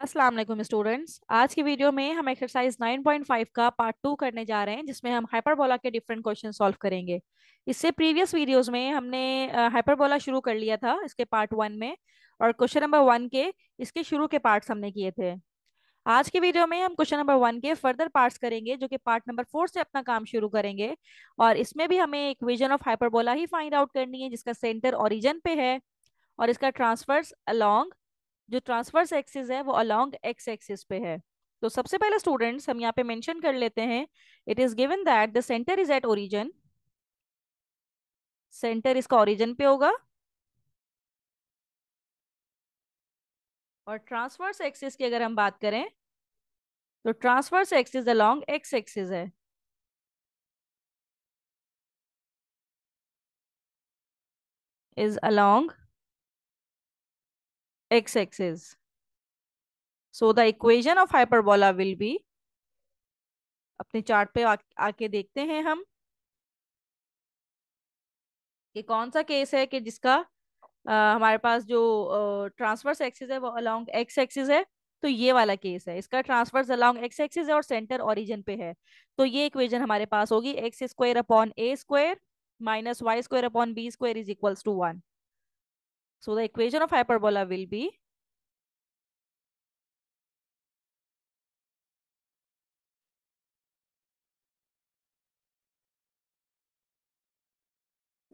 Aslam students आज की video में हम एक्सरसाइज 9.5 का पार्ट टू करने जा रहे हैं जिसमें हम हाइपरबोला के डिफरेंट क्वेश्चन सॉल्व करेंगे इससे प्रीवियस वीडियोस में हमने हाइपरबोला शुरू कर लिया था इसके पार्ट वन में और क्वेश्चन नंबर वन के इसके शुरू के पार्ट्स हमने किए थे आज की वीडियो में हम क्वेश्चन नंबर वन के फर्दर पार्ट करेंगे जो कि पार्ट नंबर फोर से अपना काम शुरू करेंगे और इसमें भी हमें एक विजन ऑफ हाइपरबोला ही फाइंड आउट करनी है जिसका सेंटर ओरिजन पे है और इसका ट्रांसफर्स अलॉन्ग जो ट्रांसवर्स एक्सिस है वो अलॉन्ग एक्स एक्सिस पे है तो सबसे पहले स्टूडेंट्स हम यहाँ पे मेंशन कर लेते हैं it is given that the centre is at origin centre इसका ओरिजन पे होगा और ट्रांसवर्स एक्सिस की अगर हम बात करें तो transverse axis along x axis है is along x-axis. So the equation of hyperbola will be अपने चार्ट पे आ, आके देखते हैं हम कि कौन सा केस है कि जिसका आ, हमारे पास जो ट्रांसवर्स एक्सिस है वो अलोंग एक्स एक्सिस है तो ये वाला केस है इसका ट्रांसवर्स अलोंग एक्स एक्सिस है और सेंटर ओरिजिन पे है तो ये इक्वेशन हमारे पास होगी x square upon a square minus y square upon b square is equals to one So the equation of hyperbola will be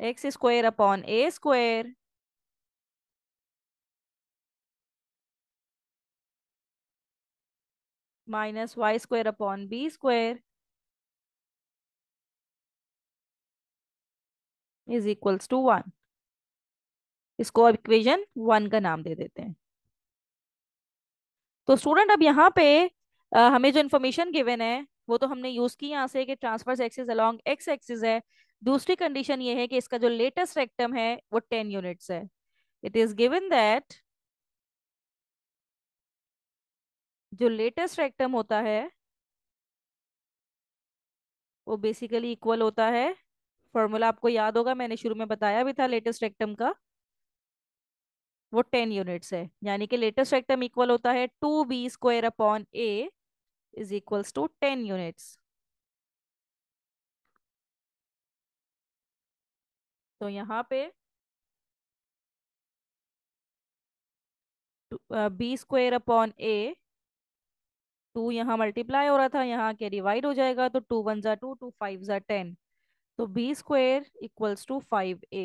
x square upon a square minus y square upon b square is equals to 1. इसको अब equation one का नाम दे देते हैं तो student अब यहाँ पे आ, हमें जो इन्फॉर्मेशन गिवन है वो तो हमने यूज की यहाँ से कि transverse axis along x axis है दूसरी कंडीशन ये है कि इसका जो लेटेस्ट रेक्टम है वो टेन यूनिट्स है इट इज गिवन दैट जो लेटेस्ट रेक्टम होता है वो बेसिकली इक्वल होता है फॉर्मूला आपको याद होगा मैंने शुरू में बताया भी था लेटेस्ट रेक्टम का वो टेन यूनिट्स है यानी कि लेटेस्ट रेक्टम इक्वल होता है two b square upon a is equals to ten units तो यहाँ पे b square upon a two यहाँ मल्टीप्लाई हो रहा था यहाँ के रिवाइड हो जाएगा तो टू वन ज़ा टू टू फाइव ज़ा टेन तो b square equals to five a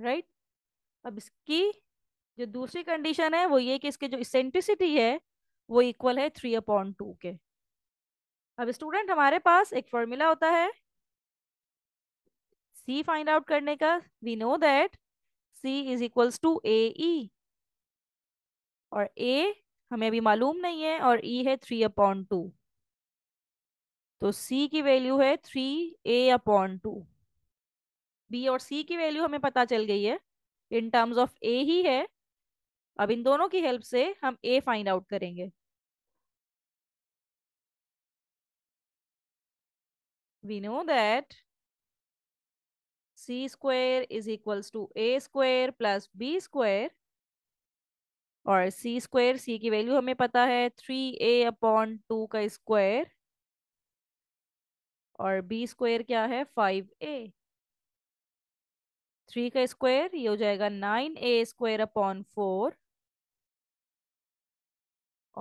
right right? अब इसकी जो दूसरी कंडीशन है वो ये कि इसके जो इसेंट्रिसिटी है वो इक्वल है थ्री अपॉन टू के अब स्टूडेंट हमारे पास एक फॉर्मूला होता है सी फाइंड आउट करने का we know that c is equals to ए ई और ए हमें अभी मालूम नहीं है और ई e है थ्री अपॉन टू तो सी की वैल्यू है three a upon to be और सी की वैल्यू हमें पता चल गई है इन टर्म्स ऑफ ए ही है अब इन दोनों की हेल्प से हम ए फाइंड आउट करेंगे we know that c square is equals to a square plus b square और सी square सी की वैल्यू हमें पता है थ्री ए अपॉन टू का स्क्वायर और बी square क्या है फाइव ए थ्री का स्क्वायर ये हो जाएगा nine a square upon four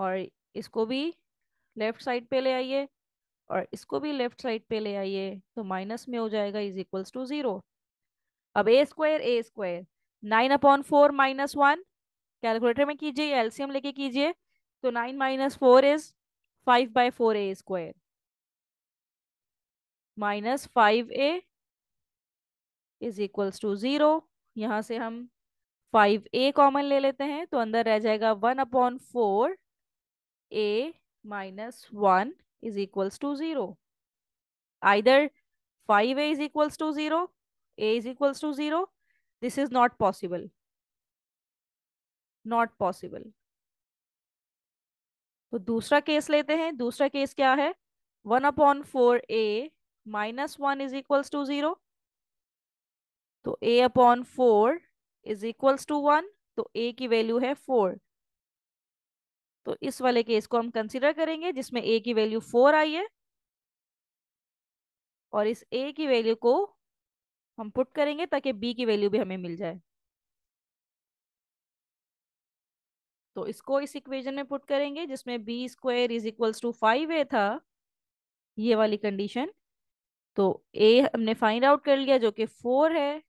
और इसको भी लेफ्ट साइड पे ले आइए और इसको भी लेफ्ट साइड पे ले आइए तो माइनस में हो जाएगा इज इक्वल्स टू जीरो अब a square a square nine upon four minus one calculator में कीजिए एलसीएम लेके कीजिए तो nine minus four is five by four a square minus five a is equals to zero यहाँ से हम five ए common ले लेते हैं तो अंदर रह जाएगा one upon four a minus one is equals to zero either five a is equals to zero a is equals to zero this is not possible not possible तो दूसरा केस लेते हैं दूसरा केस क्या है one upon four a minus one is equals to zero तो a upon four is equals to one तो a की वैल्यू है फोर तो इस वाले केस को हम कंसिडर करेंगे जिसमें a की वैल्यू फोर आई है और इस a की वैल्यू को हम पुट करेंगे ताकि b की वैल्यू भी हमें मिल जाए तो इसको इस इक्वेशन में पुट करेंगे जिसमें b square is equals to five a था ये वाली कंडीशन तो ए हमने फाइंड आउट कर लिया जो कि फोर है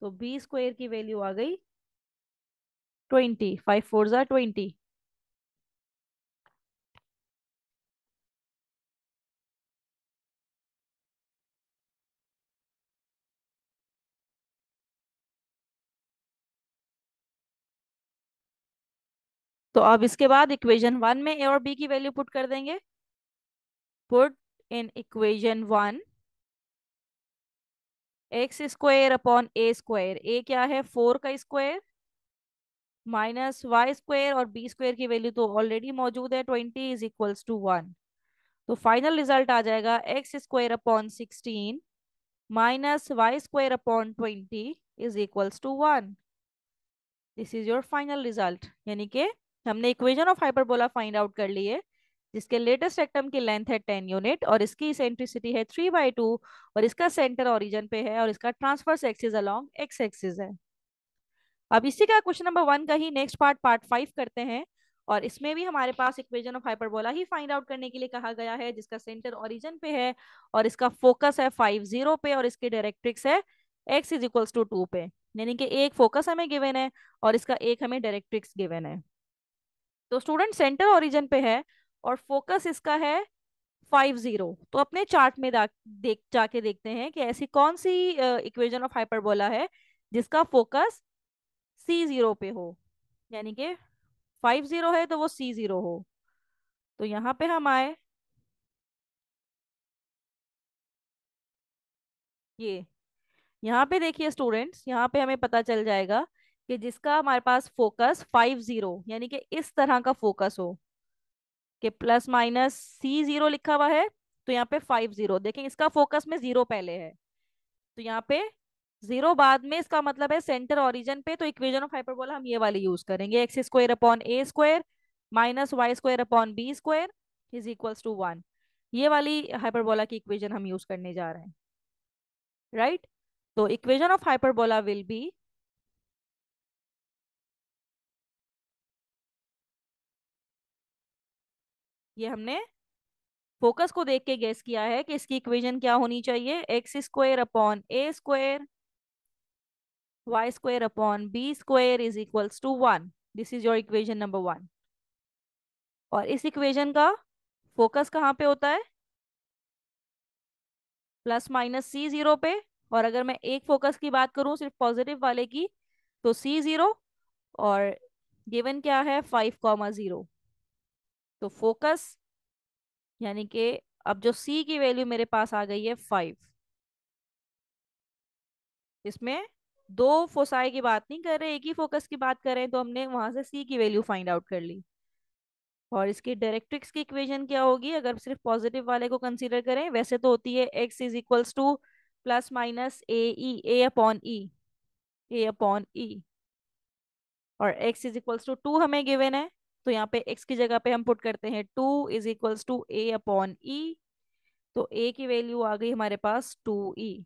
तो बी स्क्वायर की वैल्यू आ गई ट्वेंटी फाइव फोर जार ट्वेंटी तो अब इसके बाद इक्वेशन वन में ए और बी की वैल्यू पुट कर देंगे put in equation one x square upon a square a क्या है फोर का स्क्वायर माइनस वाई स्क्वायर और बी स्क्वायर की वैल्यू तो ऑलरेडी मौजूद है twenty is equals to one तो फाइनल रिजल्ट आ जाएगा x square upon sixteen minus y square upon twenty is equals to one this is your final result यानी कि हमने equation of hyperbola find out कर लिए जिसके लेटेस्ट रेक्टम की लेंथ है टेन यूनिट और इसकी सेंट्रिसिटी है थ्री बाई टू और इसका सेंटर ऑरिजन पे है और इसका transverse axis along x axis है अब इसी का क्वेश्चन नंबर वन का ही नेक्स्ट पार्ट पार्ट फाइव करते हैं और इसमें भी हमारे पास इक्वेशन ऑफ हाइपरबोला ही फाइंड आउट करने के लिए कहा गया है जिसका सेंटर ओरिजिन पे है और इसका फोकस है फाइव जीरो पे और इसकी डायरेक्ट्रिक्स है x is equals to two पे यानी कि एक फोकस हमें गिवन है और इसका एक हमें डायरेक्ट्रिक्स गिवन है तो स्टूडेंट सेंटर ओरिजिन पे है और फोकस इसका है फाइव जीरो तो अपने चार्ट में देख जाके देखते हैं कि ऐसी कौन सी इक्वेशन ऑफ हाइपरबोला है जिसका फोकस सी जीरो पे हो यानी कि फाइव जीरो है तो वो सी जीरो हो तो यहाँ पे हम आए ये यहाँ पे देखिए स्टूडेंट्स यहाँ पे हमें पता चल जाएगा कि जिसका हमारे पास फोकस फाइव जीरो यानी कि इस तरह का फोकस हो कि प्लस माइनस सी जीरो लिखा हुआ है तो यहाँ पे फाइव जीरो देखें इसका फोकस में जीरो पहले है तो यहाँ पे जीरो बाद में इसका मतलब है सेंटर ऑरिजन पे तो इक्वेजन ऑफ हाइपरबोला हम ये वाली यूज करेंगे x square upon a square minus y square upon b square is equals to one ये वाली हाइपरबोला की इक्वेजन हम यूज करने जा रहे हैं राइट right? तो equation of hyperbola will be ये हमने फोकस को देख के गैस किया है कि इसकी इक्वेशन क्या होनी चाहिए x square upon a square y square upon b square is equals to one this is your equation number one और इस इक्वेशन का फोकस कहाँ पे होता है प्लस माइनस सी जीरो पे और अगर मैं एक फोकस की बात करूँ सिर्फ पॉजिटिव वाले की तो सी जीरो और गिवन क्या है फाइव कॉमा जीरो तो फोकस यानी कि अब जो सी की वैल्यू मेरे पास आ गई है फाइव इसमें दो फोसाई की बात नहीं कर रहे एक ही फोकस की बात कर रहे हैं तो हमने वहां से सी की वैल्यू फाइंड आउट कर ली और इसकी डायरेक्ट्रिक्स की इक्वेशन क्या होगी अगर सिर्फ पॉजिटिव वाले को कंसीडर करें वैसे तो होती है x is equals to plus minus a e a upon e a upon e और x is equals to two हमें गिवेन है तो यहाँ पे x की जगह पे हम पुट करते हैं two is equals to a upon e तो a की वैल्यू आ गई हमारे पास टू ई e.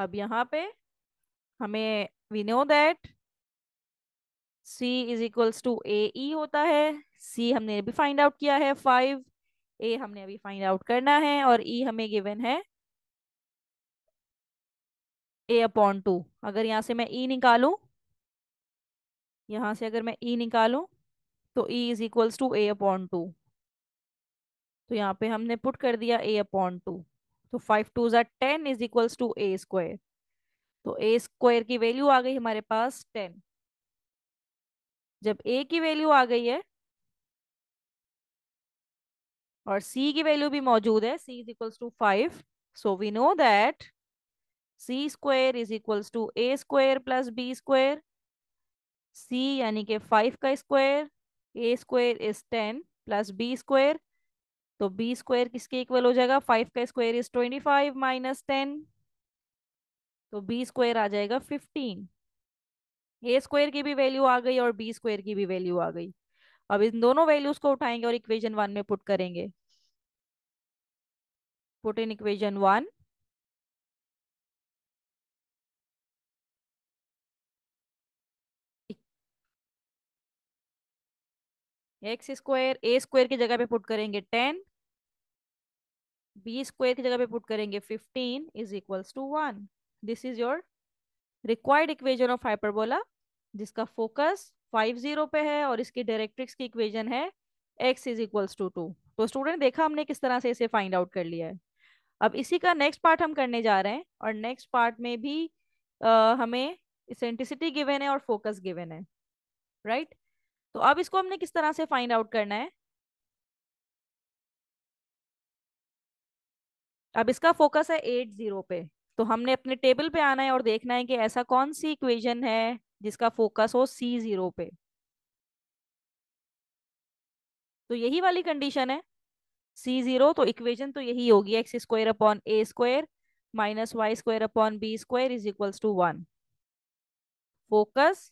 अब यहाँ पे हमें we know that C is equals to a होता है C हमने अभी फाइंड आउट किया है फाइव A हमने अभी फाइंड आउट करना है और E हमें गिवन है ए अपॉन टू अगर यहाँ से मैं ई e निकालू यहां से अगर मैं ई e निकालू तो e is equals to a upon two तो यहाँ पे हमने पुट कर दिया ए अपॉन टू तो फाइव टू जै ten is equals to a square तो ए स्क्वायर की वैल्यू आ गई हमारे पास टेन जब ए की वैल्यू आ गई है और सी की वैल्यू भी मौजूद है c is equals to five so we know that c square is equals to a square plus b square c यानी के फाइव का square a square is ten plus b square तो बी स्क्वायर किसके equal हो जाएगा five का square is twenty five minus ten तो b square आ जाएगा फिफ्टीन ए स्क्वायर की भी वैल्यू आ गई और बी स्क्वायर की भी वैल्यू आ गई अब इन दोनों वैल्यूज को उठाएंगे और इक्वेशन वन में पुट करेंगे put in equation one x square a square की जगह पे पुट करेंगे टेन बी स्क्वायर की जगह पे पुट करेंगे fifteen is equals to one this is your required equation of hyperbola जिसका फोकस फाइव जीरो पे है और इसकी डायरेक्ट्रिक्स की इक्वेजन है x is equals to two तो स्टूडेंट देखा हमने किस तरह से इसे फाइंड आउट कर लिया है अब इसी का नेक्स्ट पार्ट हम करने जा रहे हैं और नेक्स्ट पार्ट में भी आ, हमें इसेंटिसिटी गिवेन है और फोकस गिवेन है राइट right? तो अब इसको हमने किस तरह से फाइंड आउट करना है अब इसका फोकस है एट जीरो पे तो हमने अपने टेबल पे आना है और देखना है कि ऐसा कौन सी इक्वेशन है जिसका फोकस हो सी जीरो पे तो यही वाली कंडीशन है सी जीरो तो इक्वेशन तो यही होगी x square upon a square minus y square upon b square is equals to one focus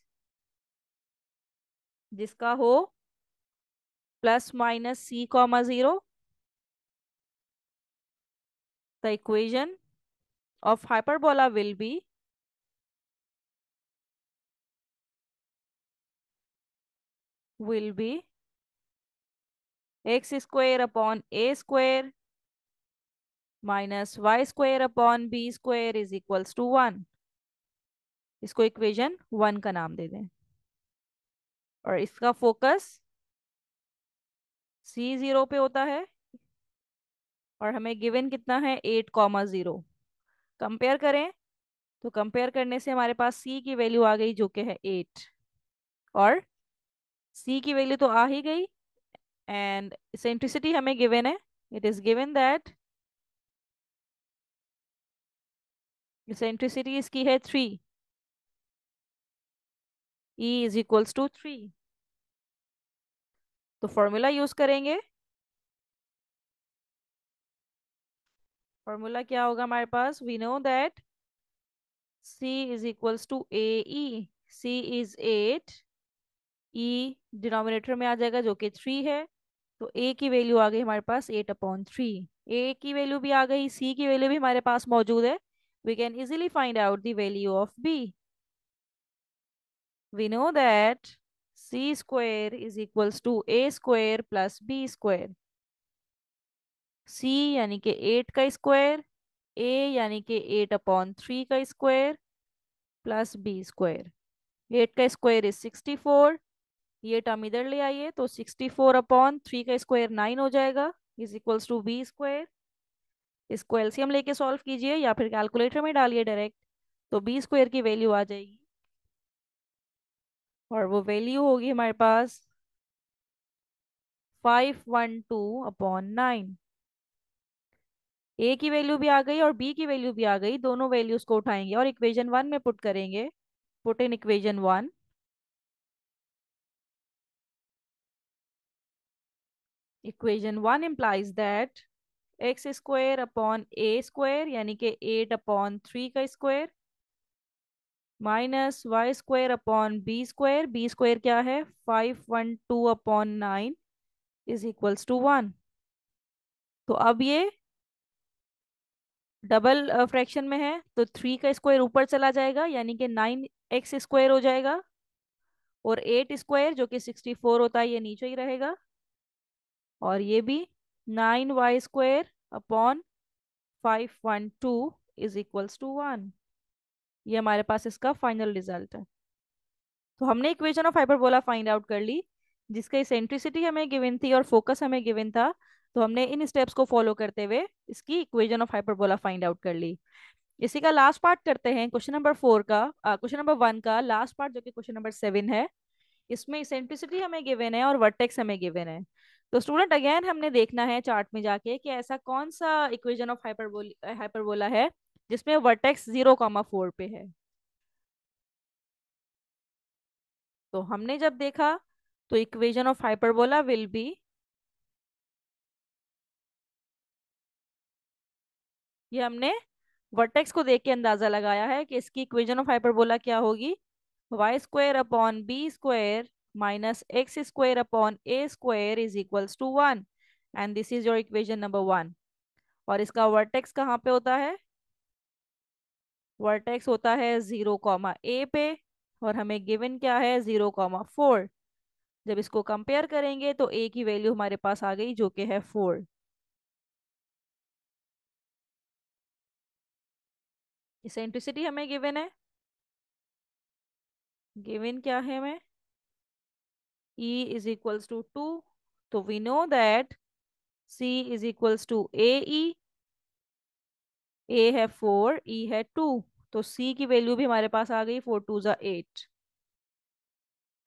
जिसका हो plus minus c comma zero the equation of hyperbola will be will be x square upon a square minus y square upon b square is equals to 1 isko equation 1 ka naam de dein aur iska focus c0 pe hota hai है और हमें given कितना है eight comma zero compare करें तो compare करने से हमारे पास सी की वैल्यू आ गई जो कि है एट और सी की वैल्यू तो आ ही गई एंड सेंट्रिसिटी हमें गिवन है it is given that eccentricity इसकी है three e is equals to three तो फॉर्मूला यूज करेंगे फॉर्मूला क्या होगा हमारे पास we know that c is equals to a c is at e denominator में आ जाएगा जो कि थ्री है तो ए की वैल्यू आ गई हमारे पास एट अपॉन थ्री ए की वैल्यू भी आ गई सी की वैल्यू भी हमारे पास मौजूद है we can easily find out the value of b we know that c square is equals to a square plus b square. C यानी कि एट का स्क्वायर ए यानी कि एट अपॉन थ्री का square plus b square eight का square is sixty four ये term इधर ले आइए तो सिक्सटी फोर अपॉन थ्री का स्क्वायर नाइन हो जाएगा is equals to b square इसको एल्सियम लेके सॉल्व कीजिए या फिर कैलकुलेटर में डालिए डायरेक्ट तो बी स्क्वायर की वैल्यू आ जाएगी और वो वैल्यू होगी हमारे पास five one two upon nine a की वैल्यू भी आ गई और बी की वैल्यू भी आ गई दोनों वैल्यूज को उठाएंगे और इक्वेजन वन में पुट करेंगे put in equation one equation one implies that x square upon a square यानी कि एट अपॉन थ्री का square minus y square upon b square b square क्या है five one two upon nine is equals to one तो अब ये double fraction में है तो थ्री का स्क्वायर ऊपर चला जाएगा यानी कि नाइन एक्स स्क्वायर हो जाएगा और एट स्क्वायर जो कि सिक्सटी फोर होता है ये नीचे ही रहेगा और ये भी nine y square upon five one two is equals to one ये हमारे पास इसका फाइनल रिजल्ट है तो हमने equation of hyperbola find out कर ली जिसका इसेंट्रिसिटी हमें गिवन थी और फोकस हमें गिवन था तो हमने इन स्टेप्स को फॉलो करते हुए इसकी equation of hyperbola find out कर ली इसी का लास्ट पार्ट करते हैं क्वेश्चन नंबर फोर का क्वेश्चन नंबर वन का लास्ट पार्ट जो कि क्वेश्चन नंबर सेवन है इसमें इसेंट्रिसिटी हमें गिवन है और वर्टेक्स हमें गिवन है तो स्टूडेंट अगेन हमने देखना है चार्ट में जाके कि ऐसा कौन सा इक्वेजन ऑफ हाइपरबोली हाइपरबोला है जिसमें वर्टेक्स जीरो कॉमा फोर पे है तो हमने जब देखा तो equation of hyperbola will be ये हमने वर्टेक्स को देख के अंदाजा लगाया है कि इसकी इक्वेजन ऑफ हाइपरबोला क्या होगी y square upon b square minus x square upon a square is equals to one and this is your equation number one और इसका वर्टेक्स कहाँ पे होता है वर्टेक्स होता है जीरो कॉमा ए पे और हमें गिवन क्या है जीरो कॉमा फोर जब इसको कंपेयर करेंगे तो ए की वैल्यू हमारे पास आ गई जो कि है फोर इसेंट्रिसिटी हमें गिवन है गिवन क्या है हमें ई इज इक्वल्स टू टू तो we know that c is equals to A e ए है फोर ई e है टू तो सी की वैल्यू भी हमारे पास आ गई फोर टू ज़ा एट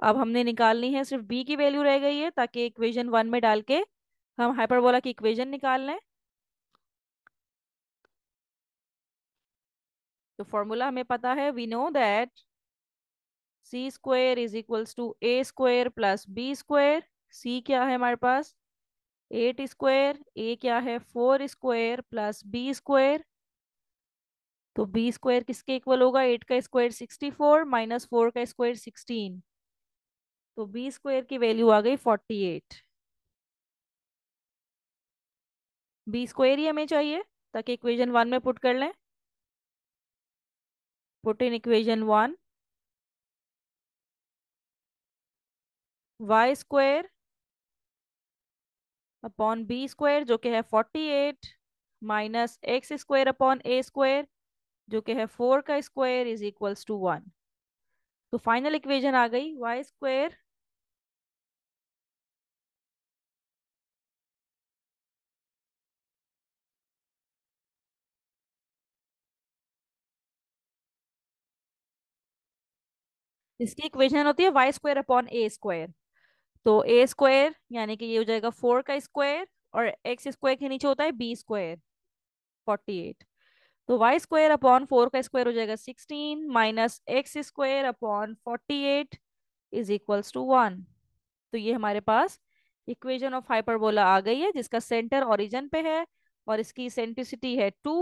अब हमने निकालनी है सिर्फ बी की वैल्यू रह गई है ताकि इक्वेशन वन में डाल के हम हाइपरबोला की इक्वेशन निकाल लें तो फॉर्मूला हमें पता है we know that c square is equals to a square plus b square c क्या है हमारे पास एट स्क्वेयर ए क्या है four square plus b square तो बी स्क्वायर किसके इक्वल होगा एट का square sixty four minus four का स्क्वायर सिक्सटीन तो बी स्क्वायर की वैल्यू आ गई फोर्टी एट बी स्क्वायर ही हमें चाहिए ताकि इक्वेशन वन में पुट कर लें put in equation 1 y square upon b square जो कि है 48 minus x square upon a square जो कि है 4 का स्क्वायर इज इक्वल्स टू 1 तो फाइनल इक्वेशन आ गई वाई स्क्वायर इसकी इक्वेशन होती है y square upon a square तो ए स्क्वायर यानी कि ये हो जाएगा फोर का स्क्वायर और एक्स स्क्वायर के नीचे होता है बी स्क्वायर फोर्टी एट तो वाई स्क्वायर अपॉन फोर का स्क्वायर हो जाएगा sixteen minus x square upon forty eight is equals to one तो ये हमारे पास इक्वेशन ऑफ हाइपरबोला आ गई है जिसका सेंटर ओरिजन पे है और इसकी सेंट्रिसिटी है टू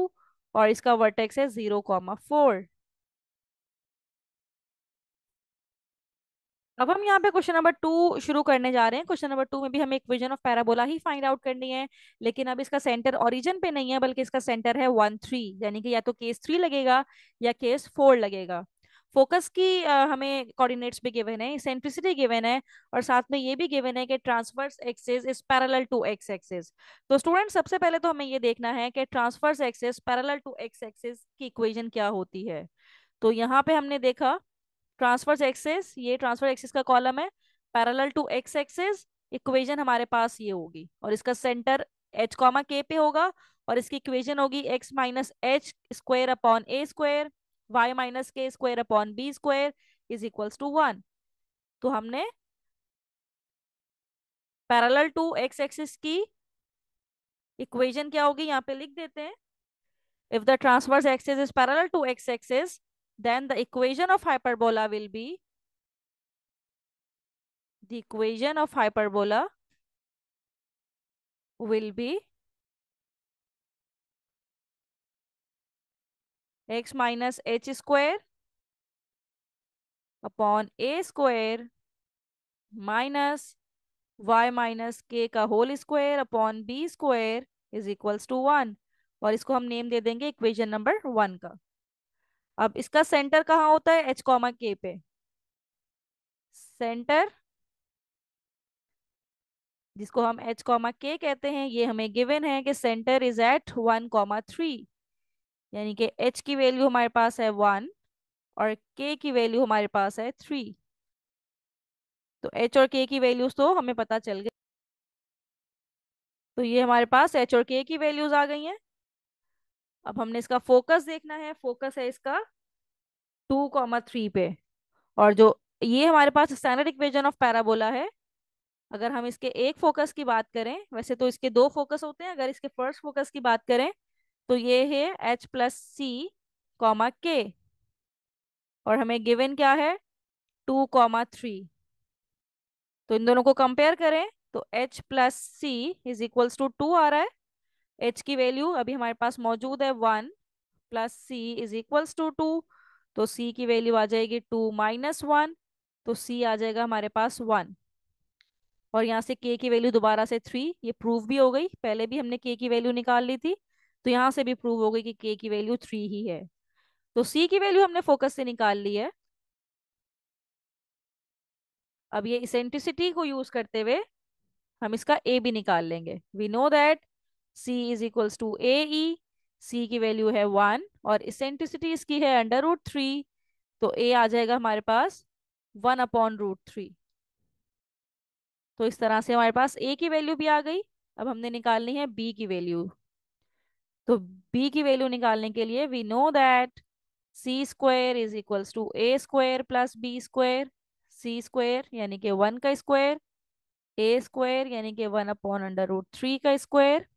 और इसका वर्टेक्स है जीरो कॉमा फोर अब हम यहाँ पे क्वेश्चन नंबर टू शुरू करने जा रहे हैं क्वेश्चन नंबर टू में भी हमें विजन ऑफ पैराबोला ही फाइंड आउट करनी है लेकिन अब इसका सेंटर ओरिजिन पे नहीं है बल्कि इसका सेंटर है वन थ्री यानी कि या तो केस थ्री लगेगा या केस फोर लगेगा फोकस की आ, हमें कोऑर्डिनेट्स भी गिवन है सेंट्रिसिटी गिवन है और साथ में ये भी गिवन है कि transverse axis is parallel to x axis तो स्टूडेंट सबसे पहले तो हमें ये देखना है कि transverse axis parallel to x axis की इक्वेशन क्या होती है तो यहाँ पे हमने देखा ट्रांसफर्स एक्सेस ये ट्रांसफर एक्सेस का कॉलम है parallel to x axis equation हमारे पास ये होगी और इसका सेंटर एच कॉमा के पे होगा और इसकी इक्वेशन होगी x minus h square upon a square y minus k square upon b square is equals to one तो हमने पैरेलल टू एक्स एक्सिस की इक्वेशन क्या होगी यहाँ पे लिख देते हैं if the transverse axis is parallel to x axis then the equation of hyperbola will be the equation of hyperbola will be x minus h square upon a square minus y minus k का whole square upon b square is equals to one और इसको हम name दे देंगे equation number one का अब इसका centre कहाँ होता है एच कॉमा के पे सेंटर जिसको हम एच कॉमा के कहते हैं ये हमें गिवन है कि center is at one comma three यानी कि एच की वैल्यू हमारे पास है वन और के की वैल्यू हमारे पास है थ्री तो एच और के की वैल्यूज तो हमें पता चल गई तो ये हमारे पास एच और के की वैल्यूज आ गई हैं अब हमने इसका फोकस देखना है फोकस है इसका टू कॉमा थ्री पे और जो ये हमारे पास स्टैंडर्ड इक्वेशन ऑफ पैराबोला है अगर हम इसके एक फोकस की बात करें वैसे तो इसके दो फोकस होते हैं अगर इसके फर्स्ट फोकस की बात करें तो ये है H plus C comma k और हमें गिवन क्या है टू कॉमा थ्री तो इन दोनों को कंपेयर करें तो h plus c is equals to two आ रहा है एच की वैल्यू अभी हमारे पास मौजूद है one plus c is equals to two तो सी की वैल्यू आ जाएगी टू माइनस वन तो सी आ जाएगा हमारे पास वन और यहाँ से के की वैल्यू दोबारा से थ्री ये प्रूव भी हो गई पहले भी हमने के की वैल्यू निकाल ली थी तो यहाँ से भी प्रूव हो गई कि के की वैल्यू थ्री ही है तो सी की वैल्यू हमने फोकस से निकाल ली है अब ये इसेंट्रिसिटी को यूज करते हुए हम इसका ए भी निकाल लेंगे we know that c is equals to a c की वैल्यू है वन और इसेंट्रिसिटी इसकी है अंडर रूट थ्री तो ए आ जाएगा हमारे पास वन अपॉन रूट थ्री तो इस तरह से हमारे पास ए की वैल्यू भी आ गई अब हमने निकालनी है बी की वैल्यू तो बी की वैल्यू निकालने के लिए we know that c square is equals to a square plus b square c square यानी कि वन का स्क्वायर ए स्क्वायर यानी कि one upon under root three का स्क्वायर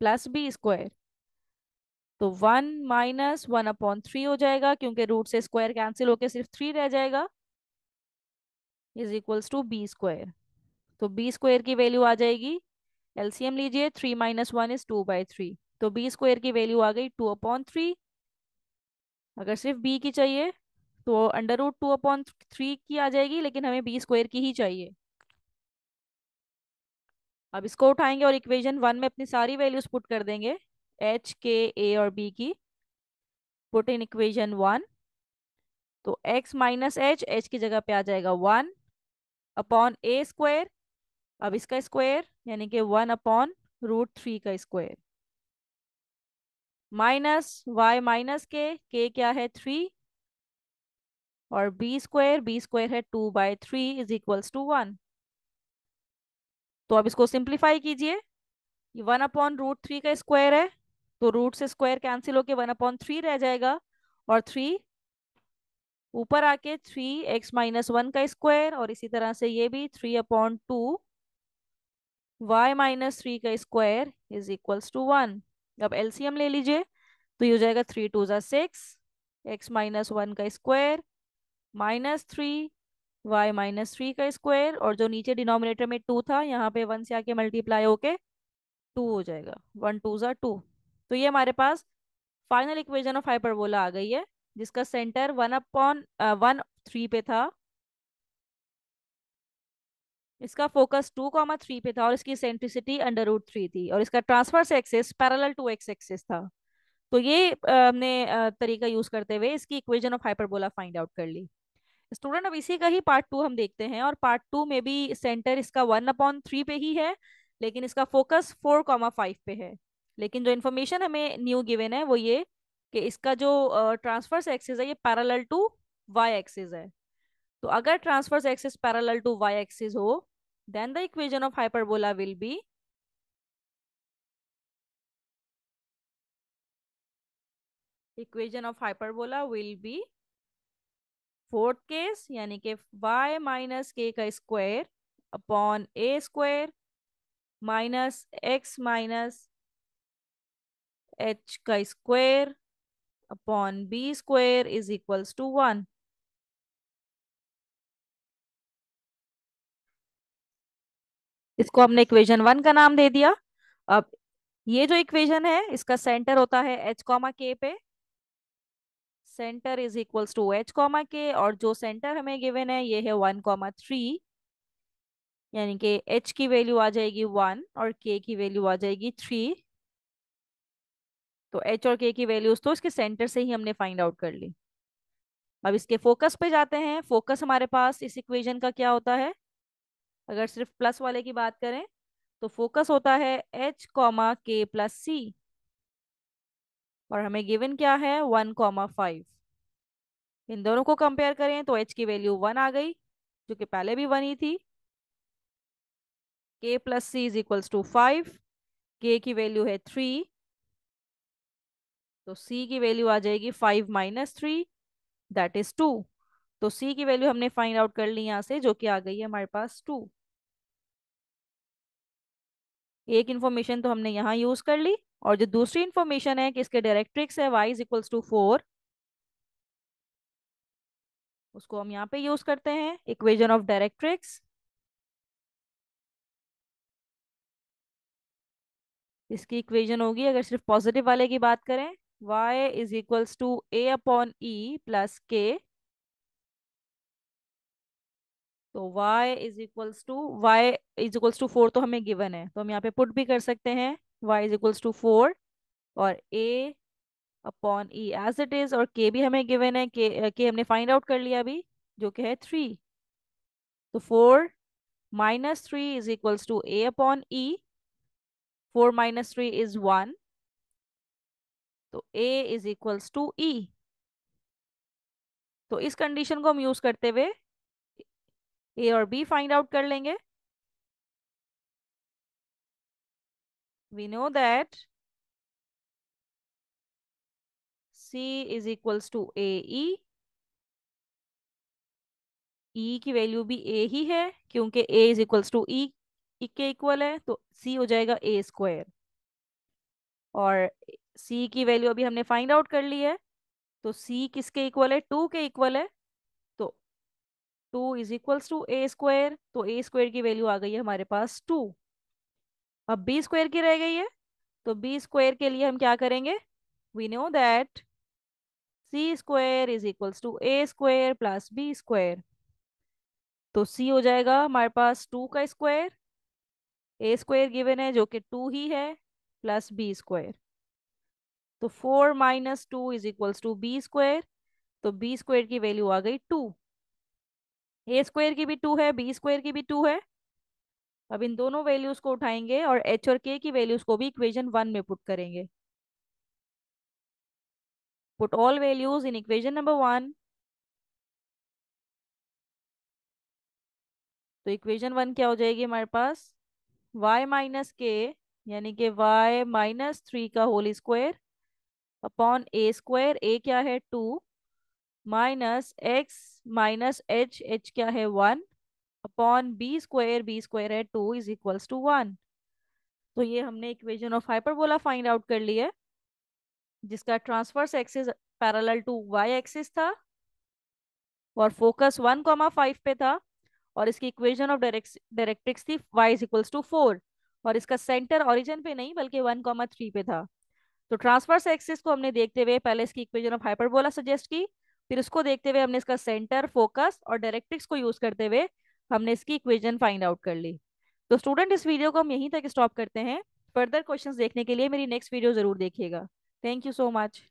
प्लस बी स्क्वायर तो one minus one upon three हो जाएगा क्योंकि रूट से स्क्वायर कैंसिल होकर सिर्फ थ्री रह जाएगा is equals to b square तो बी स्क्वायर की वैल्यू आ जाएगी एलसीएम लीजिए three minus one is two by three तो बी स्क्वायर की वैल्यू आ गई टू अपॉन थ्री अगर सिर्फ बी की चाहिए तो under root two upon three की आ जाएगी लेकिन हमें बी स्क्वायर की ही चाहिए अब इसको उठाएंगे और इक्वेशन वन में अपनी सारी वैल्यूज पुट कर देंगे एच के ए और बी की पुट इन इक्वेशन वन तो एक्स माइनस एच एच की जगह पे आ जाएगा वन अपॉन ए स्क्वायर अब इसका स्क्वायर यानी कि वन अपॉन रूट थ्री का square minus y minus k k क्या है थ्री और बी स्क्वायर बी स्क्वायर है two by three is equals to one तो अब इसको सिंप्लीफाई कीजिए वन अपॉन रूट थ्री का स्क्वायर है तो रूट से स्क्वायर कैंसिल होके वन अपॉन थ्री रह जाएगा और थ्री ऊपर आके थ्री एक्स माइनस वन का स्क्वायर और इसी तरह से ये भी three upon two y minus three का square is equals to one अब एलसीएम ले लीजिए तो ये हो जाएगा थ्री टू ज़ा सिक्स एक्स माइनस वन का square minus three y minus three का स्क्वायर और जो नीचे डिनोमिनेटर में टू था यहाँ पे वन से आके मल्टीप्लाई होके टू हो जाएगा वन टू जो टू तो ये हमारे पास फाइनल इक्वेशन ऑफ हाइपर आ गई है जिसका center one upon one three पे था इसका फोकस टू कॉमा थ्री पे था और इसकी सेंट्रिसिटी अंडर रूट थ्री थी और इसका transverse axis parallel to x axis था तो ये uh, हमने uh, तरीका यूज करते हुए इसकी equation of hyperbola find out कर ली स्टूडेंट अब इसी का ही पार्ट टू हम देखते हैं और पार्ट टू में भी सेंटर इसका वन अपॉन थ्री पे ही है लेकिन इसका फोकस फोर कॉमा फाइव पे है लेकिन जो इन्फॉर्मेशन हमें न्यू गिवेन है वो ये कि इसका जो ट्रांसफर्स uh, एक्सिस है ये पैरल टू वाई एक्सिस है तो अगर transverse axis parallel to y axis हो then the equation of hyperbola will be equation of hyperbola will be fourth case यानी कि y माइनस के का square upon a square minus x minus h का square upon b square is equals to one इसको हमने equation one का नाम दे दिया अब ये जो इक्वेशन है इसका सेंटर होता है एच कॉमा के पे center is equals to h comma k और जो सेंटर हमें गिवन है ये है वन कॉमा थ्री यानी कि एच की वैल्यू आ जाएगी वन और के की वैल्यू आ जाएगी थ्री तो एच और के की वैल्यूज तो इसके सेंटर से ही हमने फाइंड आउट कर ली अब इसके फोकस पे जाते हैं फोकस हमारे पास इस इक्वेशन का क्या होता है अगर सिर्फ प्लस वाले की बात करें तो फोकस होता है h comma k plus c और हमें गिवन क्या है वन कॉमा फाइव इन दोनों को कंपेयर करें तो एच की वैल्यू वन आ गई जो कि पहले भी वन ही थी k plus c is equals to five k की वैल्यू है थ्री तो सी की वैल्यू आ जाएगी five minus three that is to तो सी की वैल्यू हमने फाइंड आउट कर ली यहाँ से जो कि आ गई है हमारे पास टू एक इन्फॉर्मेशन तो हमने यहाँ यूज कर ली और जो दूसरी इंफॉर्मेशन है कि इसके डायरेक्ट्रिक्स है y is equals to four उसको हम यहाँ पे यूज करते हैं इक्वेजन ऑफ डायरेक्ट्रिक्स इसकी इक्वेजन होगी अगर सिर्फ पॉजिटिव वाले की बात करें y is equals to a upon e plus k तो y is equals to y is equals to four तो हमें गिवन है तो हम यहाँ पे पुट भी कर सकते हैं y is equals to four और a upon e as it is और के भी हमें गिवेन है k k हमने फाइंड आउट कर लिया अभी जो कि है थ्री तो four minus three is equals to a upon e four minus three is one तो a is equals to e तो इस कंडीशन को हम यूज करते हुए ए और बी फाइंड आउट कर लेंगे we know that C is equals to AE. E की वैल्यू भी A ही है क्योंकि A is equals to E के इक्वल है तो C हो जाएगा A स्क्वायर और C की वैल्यू अभी हमने फाइंड आउट कर ली है तो C किसके इक्वल है टू के इक्वल है तो two is equals to a square तो ए स्क्वायर की वैल्यू आ गई है हमारे पास टू अब बी स्क्वायर की रह गई है तो बी स्क्वायर के लिए हम क्या करेंगे we know that c square is equals to a square plus b square तो सी हो जाएगा हमारे पास टू का स्क्वायर ए स्क्वायर गिवन है जो कि टू ही है प्लस बी स्क्वायर तो four minus two is equals to b square तो बी स्क्वायर की वैल्यू आ गई टू ए स्क्वायर की भी टू है बी स्क्वायर की भी टू है अब इन दोनों वैल्यूज को उठाएंगे और एच और के की वैल्यूज को भी इक्वेशन वन में पुट करेंगे put all values in equation number one तो इक्वेशन वन क्या हो जाएगी हमारे पास y माइनस के यानी कि y माइनस थ्री का whole square upon a square a क्या है two minus x minus h h क्या है one upon b square b square है two is equals to one तो ये हमने equation of hyperbola find out कर ली है जिसका transverse axis parallel to y axis था और फोकस वन कॉमा फाइव पे था और इसकी इक्वेशन ऑफ डायरेक्ट डायरेक्ट्रिक्स थी y is equals to four और इसका सेंटर ऑरिजिन पे नहीं बल्कि वन कॉमा थ्री पे था तो ट्रांसवर्स एक्सिस को हमने देखते हुए पहले इसकी इक्वेशन ऑफ हाइपरबोला सजेस्ट की फिर उसको देखते हुए हमने इसका सेंटर फोकस और डायरेक्ट्रिक्स को यूज करते हुए हमने इसकी इक्वेशन फाइंड आउट कर ली तो स्टूडेंट इस वीडियो को हम यहीं तक स्टॉप करते हैं फर्दर क्वेश्चंस देखने के लिए मेरी नेक्स्ट वीडियो ज़रूर देखिएगा थैंक यू सो मच